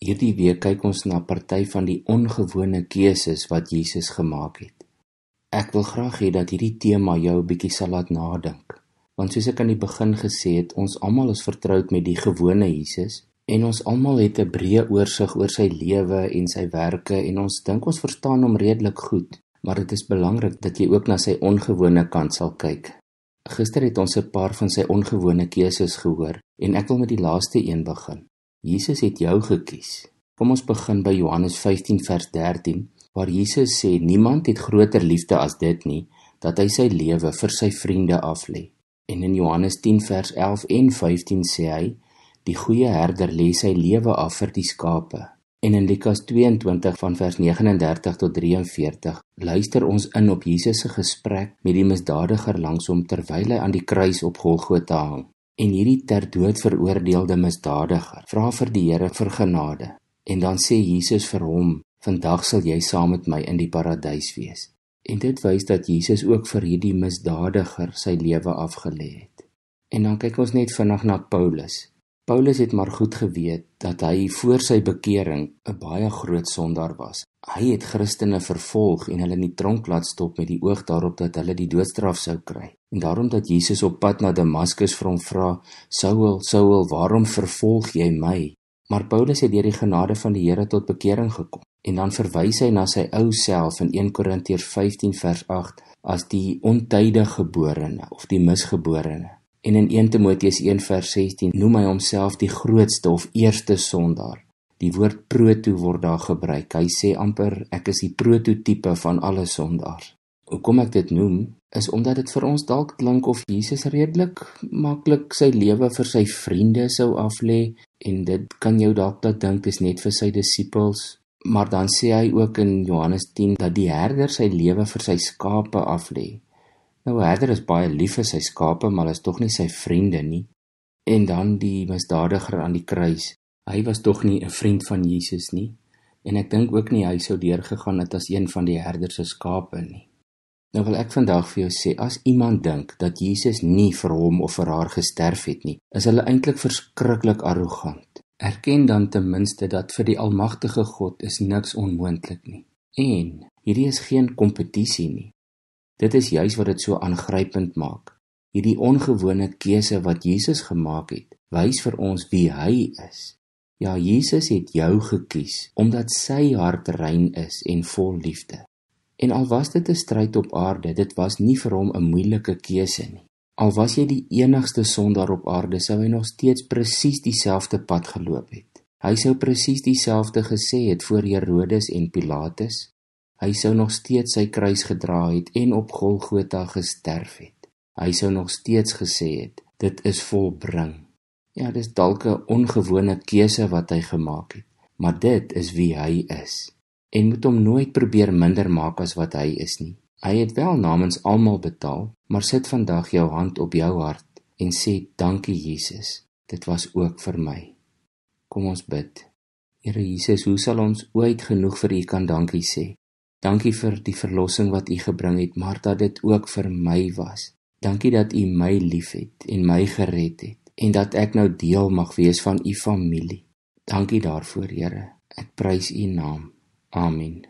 Hierdie week kyk ons na 'n party van die ongewone keuses wat Jesus gemaak het. Ek wil graag hê dat hierdie tema jou 'n bietjie sal laat nadink. Want soos ek aan die begin gesê het, ons almal is vertroud met die gewone Jesus en ons almal het 'n breë oorsig oor sy lewe en sy werke en ons dink ons verstaan hom redelik goed, maar dit is belangrik dat jy ook na sy ongewone kant sal kyk. Gister het ons 'n paar van sy ongewone keuses gehoor en ek wil met die laaste een begin. Jesus het jou gekies. Kom ons begin by Johannes 15 vers 13 waar Jesus sê niemand het groter liefde as dit nie dat hy sy lewe vir sy vriende aflê. En in Johannes 10 vers 11 en 15 sê hy die goeie herder lê sy lewe af vir die skape. En in Lukas 22 van vers 39 tot 43 luister ons in op Jesus se gesprek met die misdadiger langs hom terwyl hy aan die kruis op Golgotha hang en hierdie ter dood veroordeelde misdadiger vra vir die Here vir genade en dan sê Jesus vir hom vandag sal jy saam met my in die paradys wees en dit wys dat Jesus ook vir hierdie misdadiger sy lewe afgelê het en dan kyk ons net vinnig na Paulus Paulus het maar goed geweet dat hy voor sy bekering 'n baie groot sondaar was. Hy het Christene vervolg en hulle in die tronk laat stop met die oog daarop dat hulle die doodstraf sou kry. En daarom dat Jesus op pad na Damaskus vir hom vra, "Saul, Saul, waarom vervolg jy my?" Maar Paulus het deur die genade van die Here tot bekering gekom. En dan verwys hy na sy ou self in 1 Korintiërs 15 vers 8 as die ontydige geborene of die misgeborene. En in 1 Timoteus 1:16 noem hy homself die grootste of eerste sondaar. Die woord proto word daar gebruik. Hy sê amper ek is die prototipe van alle sondaars. Hoekom ek dit noem is omdat dit vir ons dalk klink of Jesus redelik maklik sy lewe vir sy vriende sou aflê en dit kan jou dalk laat dink dis net vir sy disippels. Maar dan sê hy ook in Johannes 10 dat die herder sy lewe vir sy skape aflê. Nou Heather is baie lief vir sy skape, maar is tog nie sy vriende nie. En dan die misdadiger aan die kruis. Hy was tog nie 'n vriend van Jesus nie. En ek dink ook nie hy sou deurgegaan het as een van die herder se skape nie. Nou wil ek vandag vir jou sê as iemand dink dat Jesus nie vir hom of vir haar gesterf het nie, is hulle eintlik verskriklik arrogant. Erken dan ten minste dat vir die Almagtige God is niks onmoontlik nie. En hierdie is geen kompetisie nie. Dit is juis wat dit so aangrypend maak. Hierdie ongewone keuse wat Jesus gemaak het, wys vir ons wie hy is. Ja, Jesus het jou gekies omdat sy hart rein is en vol liefde. En al was dit 'n stryd op aarde, dit was nie vir hom 'n moeilike keuse nie. Al was jy die enigste sondaar op aarde, sou hy nog steeds presies dieselfde pad geloop het. Hy sou presies dieselfde gesê het voor Herodes en Pilatus Hy sou nog steeds sy kruis gedra het en op Golgotha gesterf het. Hy sou nog steeds gesê het: "Dit is volbring." Ja, dis dalk 'n ongewone keuse wat hy gemaak het, maar dit is wie hy is. En moet hom nooit probeer minder maak as wat hy is nie. Hy het wel namens almal betaal, maar sit vandag jou hand op jou hart en sê: "Dankie Jesus, dit was ook vir my." Kom ons bid. Here Jesus, hoe sal ons ooit genoeg vir U kan dankie sê? Dankie vir die verlossing wat U gebring het, maar dat dit ook vir my was. Dankie dat U my liefhet en my gered het en dat ek nou deel mag wees van U familie. Dankie daarvoor, Here. Ek prys U naam. Amen.